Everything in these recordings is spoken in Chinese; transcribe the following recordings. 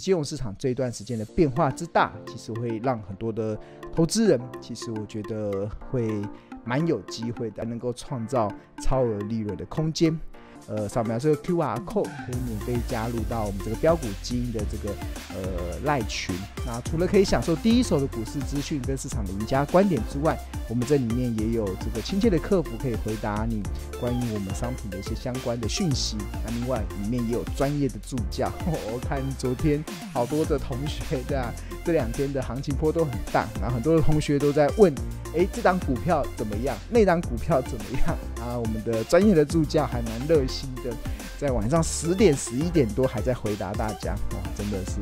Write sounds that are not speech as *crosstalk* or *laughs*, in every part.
金融市场这一段时间的变化之大，其实会让很多的投资人，其实我觉得会蛮有机会的，能够创造超额利润的空间。呃，扫描这个 QR code 可以免费加入到我们这个标股基因的这个呃赖群。那除了可以享受第一手的股市资讯跟市场的赢家观点之外，我们这里面也有这个亲切的客服可以回答你关于我们商品的一些相关的讯息。那另外里面也有专业的助教。我看昨天好多的同学 *laughs* 啊，这两天的行情波动很大，然后很多的同学都在问：哎，这张股票怎么样？那张股票怎么样？啊，我们的专业的助教还蛮热心的，在晚上十点、十一点多还在回答大家，哇，真的是，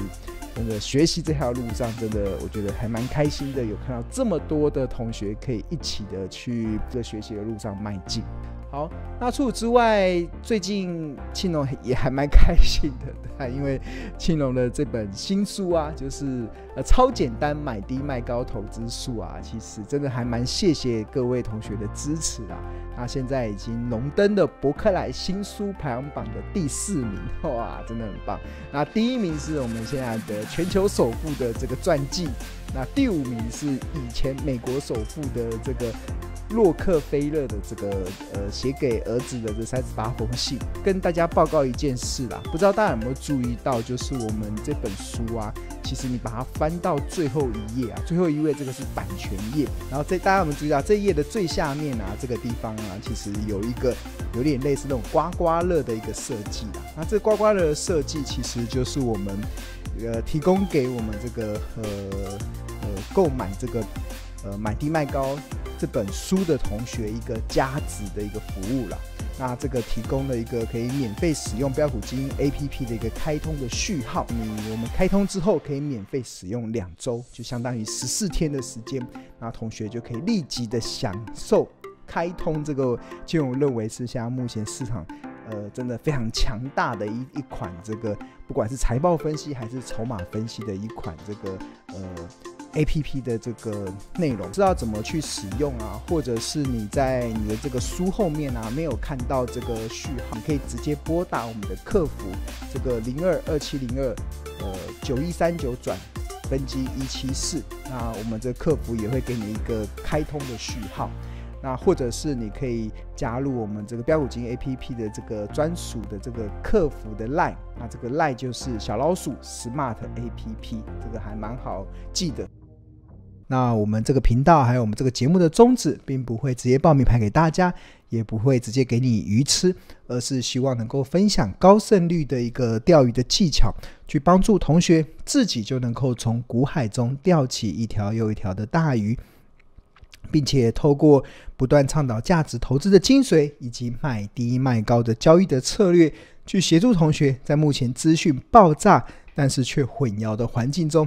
真的学习这条路上，真的我觉得还蛮开心的，有看到这么多的同学可以一起的去这学习的路上迈进。好，那除此之外，最近青龙也还蛮开心的，对因为青龙的这本新书啊，*laughs* 就是呃超简单买低卖高投资术啊，其实真的还蛮谢谢各位同学的支持啊。那现在已经荣登的伯克莱新书排行榜的第四名，哇，真的很棒。那第一名是我们现在的全球首富的这个传记。那第五名是以前美国首富的这个洛克菲勒的这个呃写给儿子的这三十八封信，跟大家报告一件事啦。不知道大家有没有注意到，就是我们这本书啊，其实你把它翻到最后一页啊，最后一位这个是版权页，然后这大家有没有注意到这页的最下面啊，这个地方啊，其实有一个有点类似那种刮刮乐的一个设计啊。那这刮刮乐的设计其实就是我们。呃，提供给我们这个呃呃购买这个呃《买低卖高》这本书的同学一个加值的一个服务了。那这个提供了一个可以免费使用标普基因 APP 的一个开通的序号，你我们开通之后可以免费使用两周，就相当于十四天的时间，那同学就可以立即的享受开通这个。就我认为现在目前市场。呃，真的非常强大的一一款这个，不管是财报分析还是筹码分析的一款这个呃 A P P 的这个内容，知道怎么去使用啊，或者是你在你的这个书后面啊没有看到这个序号，你可以直接拨打我们的客服这个零二二七零二呃九一三九转分机一七四，那我们这客服也会给你一个开通的序号。那或者是你可以加入我们这个标股金 A P P 的这个专属的这个客服的 Line，那这个 Line 就是小老鼠 Smart A P P，这个还蛮好记的。那我们这个频道还有我们这个节目的宗旨，并不会直接报名牌给大家，也不会直接给你鱼吃，而是希望能够分享高胜率的一个钓鱼的技巧，去帮助同学自己就能够从股海中钓起一条又一条的大鱼。并且透过不断倡导价值投资的精髓，以及卖低卖高的交易的策略，去协助同学在目前资讯爆炸但是却混淆的环境中，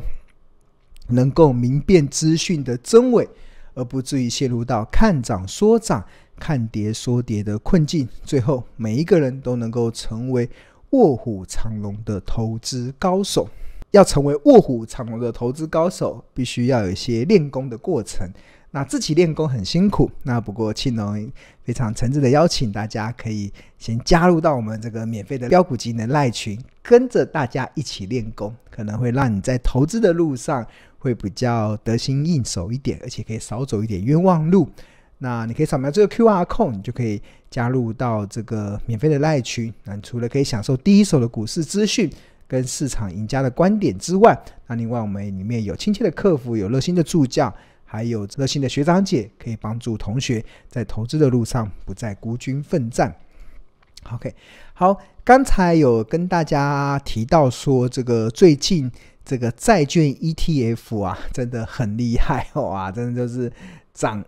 能够明辨资讯的真伪，而不至于陷入到看涨说涨、看跌说跌的困境。最后，每一个人都能够成为卧虎藏龙的投资高手。要成为卧虎藏龙的投资高手，必须要有一些练功的过程。那自己练功很辛苦，那不过庆农非常诚挚的邀请大家，可以先加入到我们这个免费的标股级的赖群，跟着大家一起练功，可能会让你在投资的路上会比较得心应手一点，而且可以少走一点冤枉路。那你可以扫描这个 Q R code，你就可以加入到这个免费的赖群。那除了可以享受第一手的股市资讯跟市场赢家的观点之外，那另外我们里面有亲切的客服，有热心的助教。还有热心的学长姐可以帮助同学在投资的路上不再孤军奋战。OK，好，刚才有跟大家提到说，这个最近这个债券 ETF 啊，真的很厉害哇，真的就是涨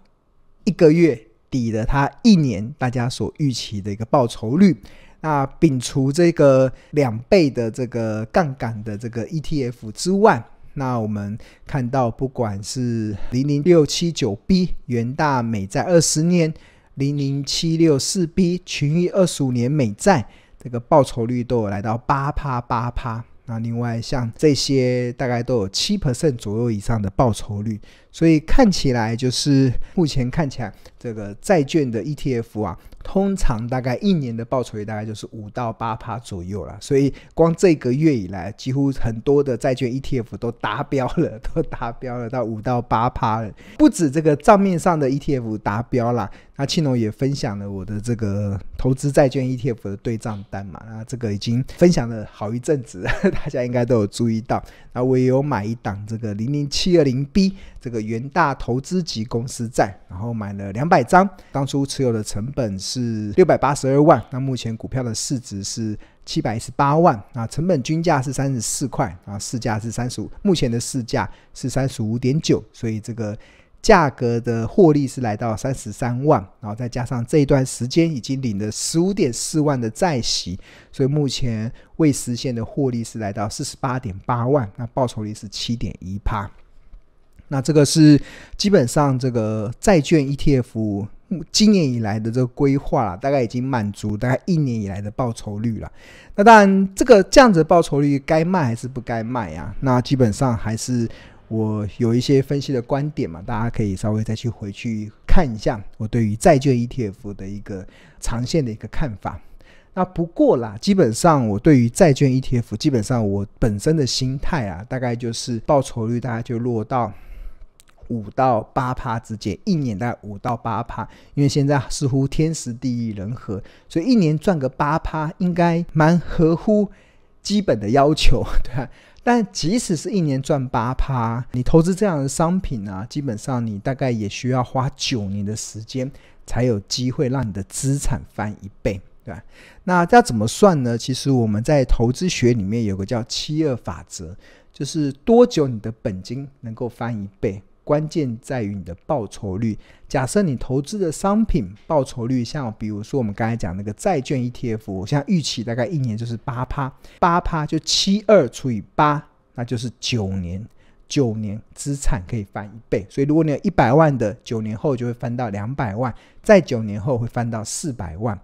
一个月抵了它一年大家所预期的一个报酬率。那摒除这个两倍的这个杠杆的这个 ETF 之外。那我们看到，不管是零零六七九 B 元大美债二十年，零零七六四 B 群益二十五年美债，这个报酬率都有来到八趴八趴。那另外像这些，大概都有七 percent 左右以上的报酬率，所以看起来就是目前看起来这个债券的 ETF 啊。通常大概一年的报酬率大概就是五到八趴左右了，所以光这个月以来，几乎很多的债券 ETF 都达标了，都达标了到五到八趴了。不止这个账面上的 ETF 达标了，那庆龙也分享了我的这个投资债券 ETF 的对账单嘛，那这个已经分享了好一阵子，大家应该都有注意到。那我也有买一档这个零零七二零 B 这个元大投资级公司债，然后买了两百张，当初持有的成本是。是六百八十二万，那目前股票的市值是七百一十八万啊，成本均价是三十四块啊，市价是三十五，目前的市价是三十五点九，所以这个价格的获利是来到三十三万，然后再加上这一段时间已经领的十五点四万的债息，所以目前未实现的获利是来到四十八点八万，那报酬率是七点一趴。那这个是基本上这个债券 ETF。今年以来的这个规划啦，大概已经满足大概一年以来的报酬率了。那当然，这个这样子的报酬率该卖还是不该卖啊？那基本上还是我有一些分析的观点嘛，大家可以稍微再去回去看一下我对于债券 ETF 的一个长线的一个看法。那不过啦，基本上我对于债券 ETF，基本上我本身的心态啊，大概就是报酬率大家就落到。五到八趴之间，一年大概五到八趴，因为现在似乎天时地利人和，所以一年赚个八趴应该蛮合乎基本的要求，*laughs* 对。但即使是一年赚八趴，你投资这样的商品呢，基本上你大概也需要花九年的时间，才有机会让你的资产翻一倍，对吧？那要怎么算呢？其实我们在投资学里面有个叫七二法则，就是多久你的本金能够翻一倍？关键在于你的报酬率。假设你投资的商品报酬率，像比如说我们刚才讲那个债券 ETF，我像预期大概一年就是八趴，八趴就七二除以八，那就是九年，九年资产可以翻一倍。所以如果你有一百万的，九年后就会翻到两百万，再九年后会翻到四百万。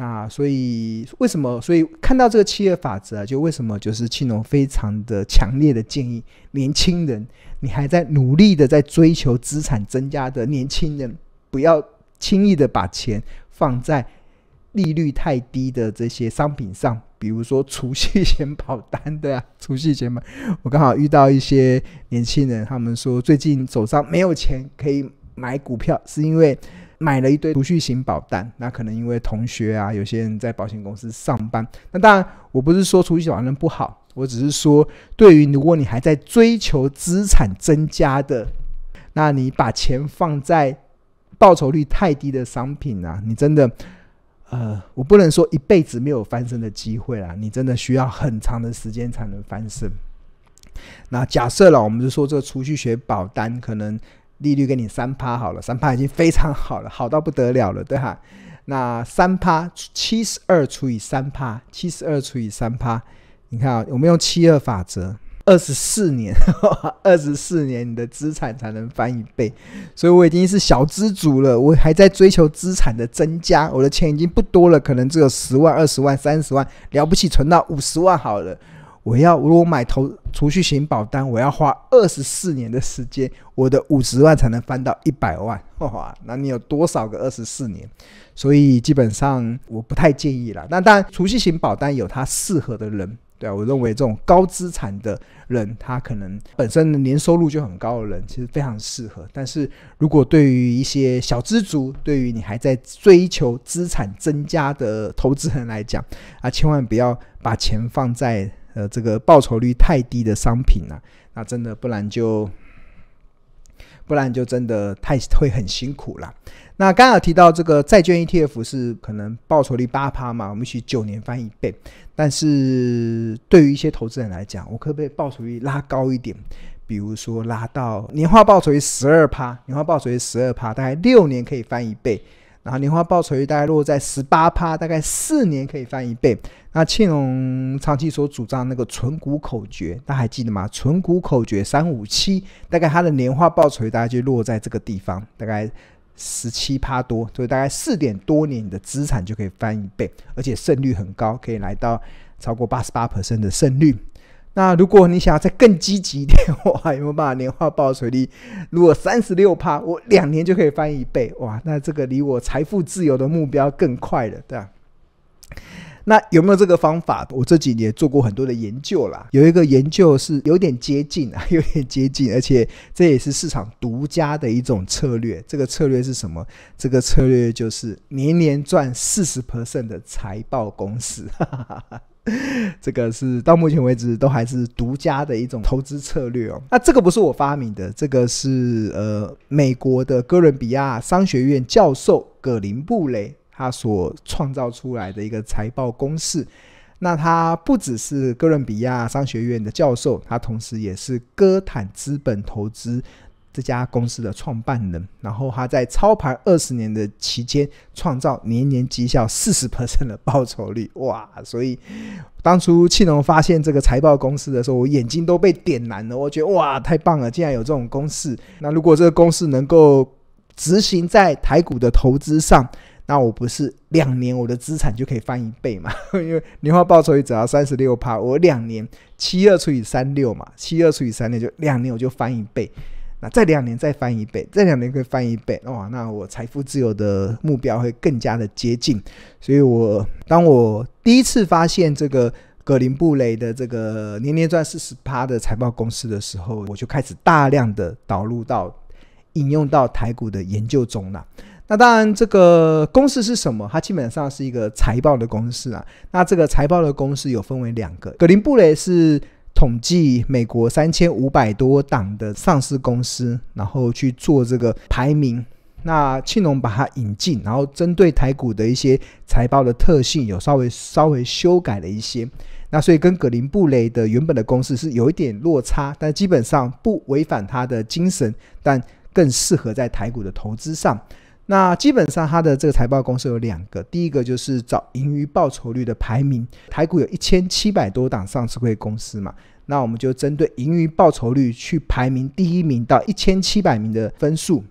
那所以为什么？所以看到这个企业法则啊，就为什么就是青龙非常的强烈的建议年轻人，你还在努力的在追求资产增加的年轻人，不要轻易的把钱放在利率太低的这些商品上，比如说储蓄险保单对啊，储蓄险嘛，我刚好遇到一些年轻人，他们说最近手上没有钱可以买股票，是因为。买了一堆储蓄型保单，那可能因为同学啊，有些人在保险公司上班。那当然，我不是说储蓄型保单不好，我只是说，对于如果你还在追求资产增加的，那你把钱放在报酬率太低的商品啊，你真的，呃，我不能说一辈子没有翻身的机会啊，你真的需要很长的时间才能翻身。那假设了，我们就说这个储蓄学保单可能。利率给你三趴好了，三趴已经非常好了，好到不得了了，对哈？那三趴七十二除以三趴，七十二除以三趴，你看啊，我们用七二法则，二十四年，*laughs* 二十四年你的资产才能翻一倍，所以我已经是小资主了，我还在追求资产的增加，我的钱已经不多了，可能只有十万、二十万、三十万，了不起存到五十万好了。我要如果买投储蓄型保单，我要花二十四年的时间，我的五十万才能翻到一百万。*laughs* 哇，那你有多少个二十四年？所以基本上我不太建议了。但当然，储蓄型保单有它适合的人，对啊，我认为这种高资产的人，他可能本身的年收入就很高的人，其实非常适合。但是如果对于一些小资族，对于你还在追求资产增加的投资人来讲，啊，千万不要把钱放在。呃，这个报酬率太低的商品呢，那真的不然就不然就真的太会很辛苦了。那刚刚提到这个债券 ETF 是可能报酬率八趴嘛，我们去九年翻一倍。但是对于一些投资人来讲，我可不可以报酬率拉高一点，比如说拉到年化报酬率十二趴，年化报酬率十二趴，大概六年可以翻一倍。然后年化报酬率大概落在十八趴，大概四年可以翻一倍。那庆隆长期所主张那个存股口诀，大家还记得吗？存股口诀三五七，大概它的年化报酬率大概就落在这个地方，大概十七趴多，所以大概四点多年的资产就可以翻一倍，而且胜率很高，可以来到超过八十八的胜率。那如果你想要再更积极一点，哇，有没有办法年化报水利？如果三十六趴，我两年就可以翻一倍，哇，那这个离我财富自由的目标更快了，对吧？那有没有这个方法？我这几年做过很多的研究啦，有一个研究是有点接近啊，*laughs* 有点接近，而且这也是市场独家的一种策略。这个策略是什么？这个策略就是年年赚四十的财报公司，*laughs* 这个是到目前为止都还是独家的一种投资策略哦。那这个不是我发明的，这个是呃美国的哥伦比亚商学院教授葛林布雷。他所创造出来的一个财报公式，那他不只是哥伦比亚商学院的教授，他同时也是歌坦资本投资这家公司的创办人。然后他在操盘二十年的期间，创造年年绩效四十的报酬率，哇！所以当初庆龙发现这个财报公式的时候，我眼睛都被点燃了，我觉得哇，太棒了，竟然有这种公式。那如果这个公式能够执行在台股的投资上？那我不是两年我的资产就可以翻一倍嘛？*laughs* 因为年化报酬率只要三十六趴，我两年七二除以三六嘛，七二除以三六就两年我就翻一倍，那再两年再翻一倍，这两年可以翻一倍哇，那我财富自由的目标会更加的接近。所以我当我第一次发现这个格林布雷的这个年年赚四十趴的财报公司的时候，我就开始大量的导入到引用到台股的研究中了。那当然，这个公式是什么？它基本上是一个财报的公式啊。那这个财报的公式有分为两个，葛林布雷是统计美国三千五百多档的上市公司，然后去做这个排名。那庆隆把它引进，然后针对台股的一些财报的特性，有稍微稍微修改了一些。那所以跟葛林布雷的原本的公式是有一点落差，但基本上不违反它的精神，但更适合在台股的投资上。那基本上，它的这个财报公司有两个，第一个就是找盈余报酬率的排名，台股有一千七百多档上市会公司嘛，那我们就针对盈余报酬率去排名第一名到一千七百名的分数，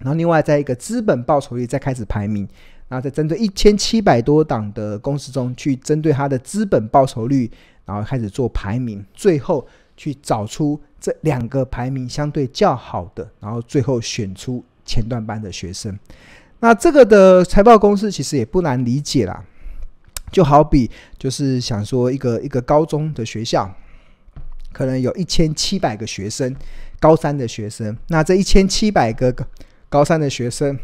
然后另外在一个资本报酬率再开始排名，然后在针对一千七百多档的公司中去针对它的资本报酬率，然后开始做排名，最后去找出这两个排名相对较好的，然后最后选出。前段班的学生，那这个的财报公式其实也不难理解啦。就好比就是想说一个一个高中的学校，可能有一千七百个学生，高三的学生。那这一千七百个高三的学生，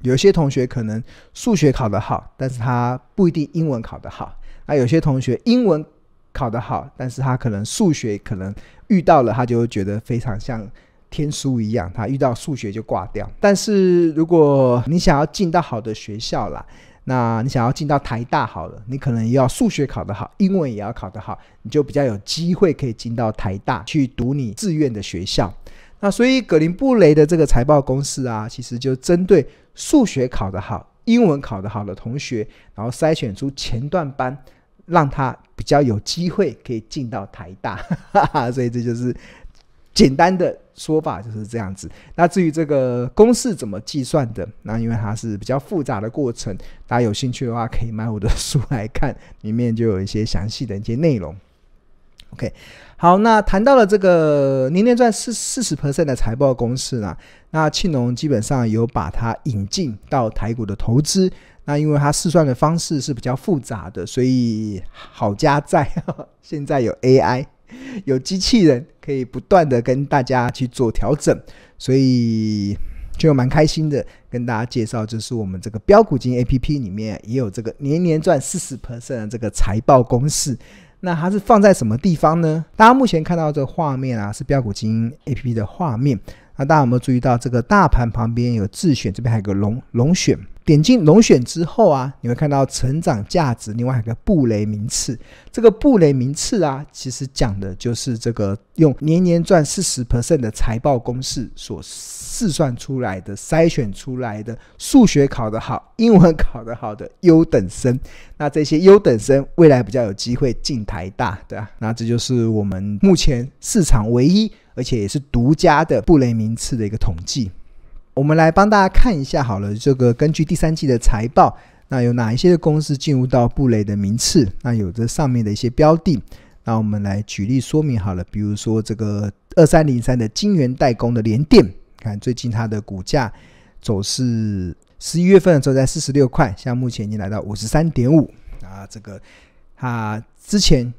有些同学可能数学考得好，但是他不一定英文考得好。那有些同学英文考得好，但是他可能数学可能遇到了，他就会觉得非常像。天书一样，他遇到数学就挂掉。但是如果你想要进到好的学校啦，那你想要进到台大好了，你可能要数学考得好，英文也要考得好，你就比较有机会可以进到台大去读你志愿的学校。那所以格林布雷的这个财报公式啊，其实就针对数学考得好、英文考得好的同学，然后筛选出前段班，让他比较有机会可以进到台大。所以这就是。简单的说法就是这样子。那至于这个公式怎么计算的，那因为它是比较复杂的过程，大家有兴趣的话可以买我的书来看，里面就有一些详细的一些内容。OK，好，那谈到了这个年年赚四四十的财报公式呢，那庆农基本上有把它引进到台股的投资。那因为它试算的方式是比较复杂的，所以好家在 *laughs* 现在有 AI。有机器人可以不断的跟大家去做调整，所以就蛮开心的跟大家介绍，就是我们这个标股金 A P P 里面也有这个年年赚四十 percent 的这个财报公式。那它是放在什么地方呢？大家目前看到这画面啊，是标股金 A P P 的画面。大家有没有注意到这个大盘旁边有自选，这边还有个龙龙选。点进龙选之后啊，你会看到成长价值，另外还有个布雷名次。这个布雷名次啊，其实讲的就是这个用年年赚四十的财报公式所试算出来的，筛选出来的数学考得好、英文考得好的优等生。那这些优等生未来比较有机会进台大，对吧？那这就是我们目前市场唯一。而且也是独家的布雷名次的一个统计，我们来帮大家看一下好了，这个根据第三季的财报，那有哪一些的公司进入到布雷的名次？那有着上面的一些标的，那我们来举例说明好了，比如说这个二三零三的晶圆代工的联电，看最近它的股价走势，十一月份的时候在四十六块，现在目前已经来到五十三点五啊，这个它之前。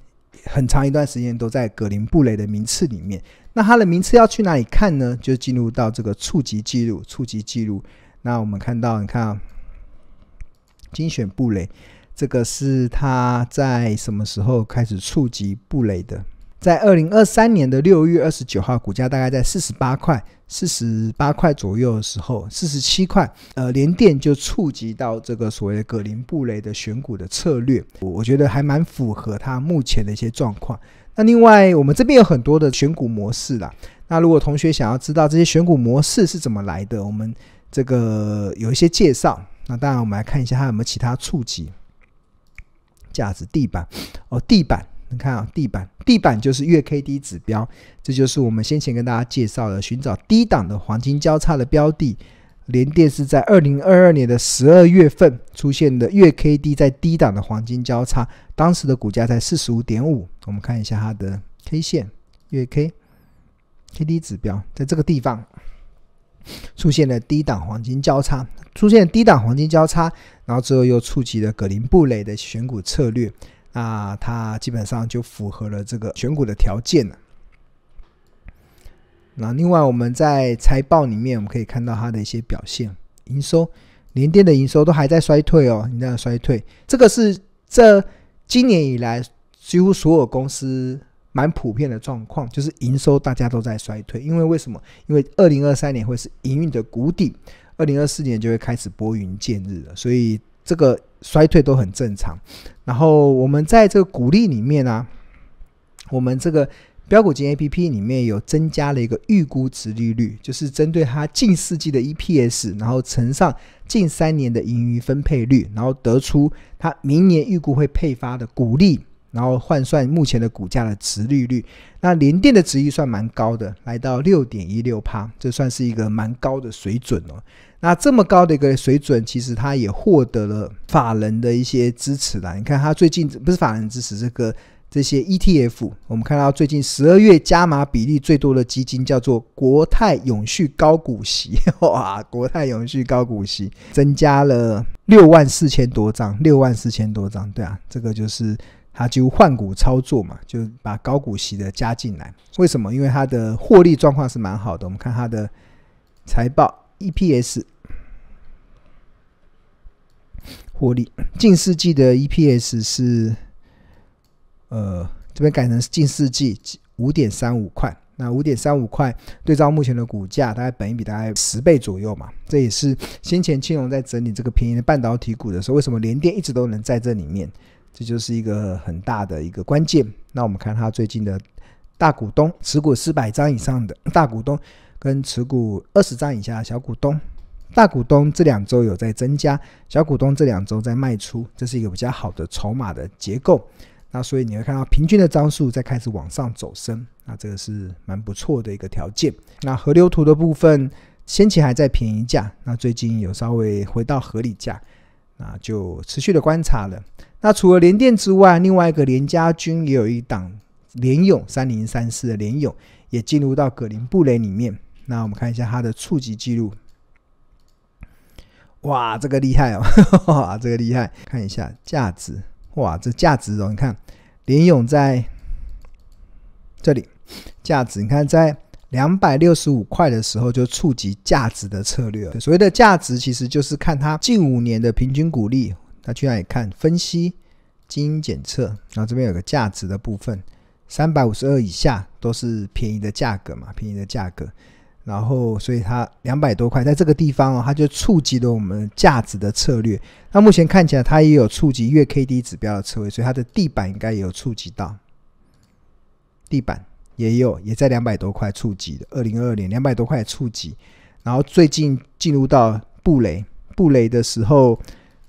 很长一段时间都在格林布雷的名次里面。那他的名次要去哪里看呢？就进入到这个触及记录，触及记录。那我们看到，你看精选布雷，这个是他在什么时候开始触及布雷的？在二零二三年的六月二十九号，股价大概在四十八块、四十八块左右的时候，四十七块，呃，连电就触及到这个所谓的格林布雷的选股的策略，我觉得还蛮符合它目前的一些状况。那另外，我们这边有很多的选股模式啦。那如果同学想要知道这些选股模式是怎么来的，我们这个有一些介绍。那当然，我们来看一下它有没有其他触及价值地板哦，地板。你看啊，地板，地板就是月 K D 指标，这就是我们先前跟大家介绍的寻找低档的黄金交叉的标的。联电是在二零二二年的十二月份出现的月 K D 在低档的黄金交叉，当时的股价在四十五点五。我们看一下它的 K 线月 K K D 指标，在这个地方出现了低档黄金交叉，出现低档黄金交叉，然后之后又触及了葛林布雷的选股策略。那它基本上就符合了这个选股的条件了。那另外我们在财报里面，我们可以看到它的一些表现，营收、连电的营收都还在衰退哦，你那样衰退，这个是这今年以来几乎所有公司蛮普遍的状况，就是营收大家都在衰退。因为为什么？因为二零二三年会是营运的谷底，二零二四年就会开始拨云见日了，所以。这个衰退都很正常，然后我们在这个鼓励里面呢，我们这个标股金 A P P 里面有增加了一个预估值利率，就是针对它近四季的 E P S，然后乘上近三年的盈余分配率，然后得出它明年预估会配发的股利。然后换算目前的股价的值利率，那联电的值率算蛮高的，来到六点一六帕，这算是一个蛮高的水准哦。那这么高的一个水准，其实它也获得了法人的一些支持啦。你看它最近不是法人支持这个这些 ETF，我们看到最近十二月加码比例最多的基金叫做国泰永续高股息，*laughs* 哇，国泰永续高股息增加了六万四千多张，六万四千多张，对啊，这个就是。它就换股操作嘛，就把高股息的加进来。为什么？因为它的获利状况是蛮好的。我们看它的财报 EPS 获利，近世纪的 EPS 是呃，这边改成近世纪五点三五块。那五点三五块对照目前的股价，大概本一比大概十倍左右嘛。这也是先前青龙在整理这个便宜的半导体股的时候，为什么连电一直都能在这里面？这就是一个很大的一个关键。那我们看它最近的大股东持股四百张以上的大股东，跟持股二十张以下的小股东，大股东这两周有在增加，小股东这两周在卖出，这是一个比较好的筹码的结构。那所以你会看到平均的张数在开始往上走升，那这个是蛮不错的一个条件。那河流图的部分先前还在便宜价，那最近有稍微回到合理价，那就持续的观察了。那除了联电之外，另外一个联家军也有一档联永三零三四的联永也进入到格林布雷里面。那我们看一下它的触及记录，哇，这个厉害哦，*laughs* 这个厉害。看一下价值，哇，这价值哦，你看联勇在这里价值，你看在两百六十五块的时候就触及价值的策略所谓的价值其实就是看它近五年的平均股利。那去那也看分析基因检测，然后这边有个价值的部分，三百五十二以下都是便宜的价格嘛，便宜的价格。然后所以它两百多块，在这个地方哦，它就触及了我们价值的策略。那目前看起来，它也有触及月 K D 指标的车位，所以它的地板应该也有触及到。地板也有，也在两百多块触及的。二零二二年两百多块触及，然后最近进入到布雷布雷的时候。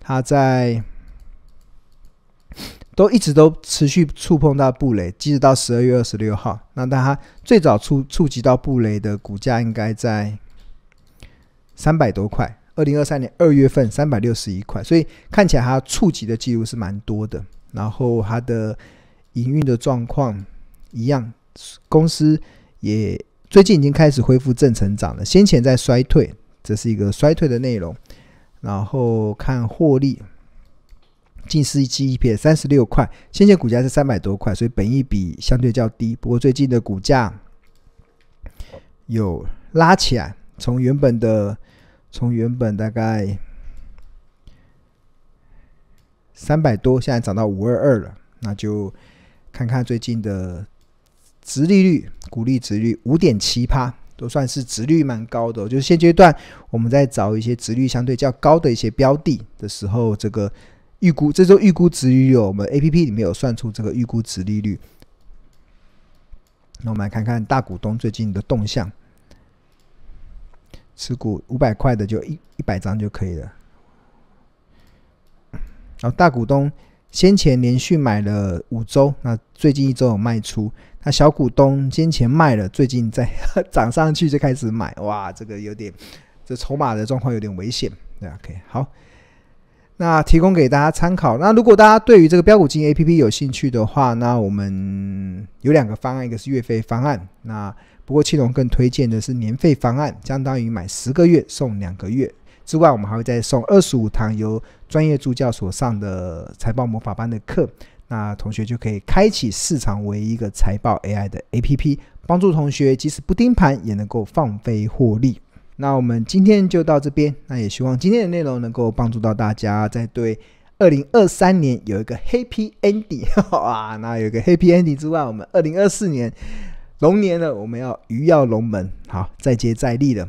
他在都一直都持续触碰到布雷，即使到十二月二十六号。那他最早触触及到布雷的股价应该在三百多块，二零二三年二月份三百六十一块。所以看起来他触及的记录是蛮多的。然后他的营运的状况一样，公司也最近已经开始恢复正成长了，先前在衰退，这是一个衰退的内容。然后看获利，近似一期一撇三十六块，先前股价是三百多块，所以本益比相对较低。不过最近的股价有拉起来，从原本的从原本大概三百多，现在涨到五二二了。那就看看最近的值利率，股利值率五点七帕。都算是值率蛮高的，就是现阶段我们在找一些值率相对较高的一些标的的时候，这个预估这周预估值率，我们 A P P 里面有算出这个预估值利率。那我们来看看大股东最近的动向，持股五百块的就一一百张就可以了。然后大股东先前连续买了五周，那最近一周有卖出。那小股东先前卖了，最近在 *laughs* 涨上去就开始买，哇，这个有点，这筹码的状况有点危险。对，OK，好，那提供给大家参考。那如果大家对于这个标股金 A P P 有兴趣的话，那我们有两个方案，一个是月费方案，那不过青龙更推荐的是年费方案，相当于买十个月送两个月，之外我们还会再送二十五堂由专业助教所上的财报魔法班的课。那同学就可以开启市场唯一一个财报 AI 的 APP，帮助同学即使不盯盘也能够放飞获利。那我们今天就到这边，那也希望今天的内容能够帮助到大家，在对二零二三年有一个 Happy Ending 啊，*laughs* 那有一个 Happy Ending 之外，我们二零二四年龙年了，我们要鱼跃龙门，好，再接再厉了。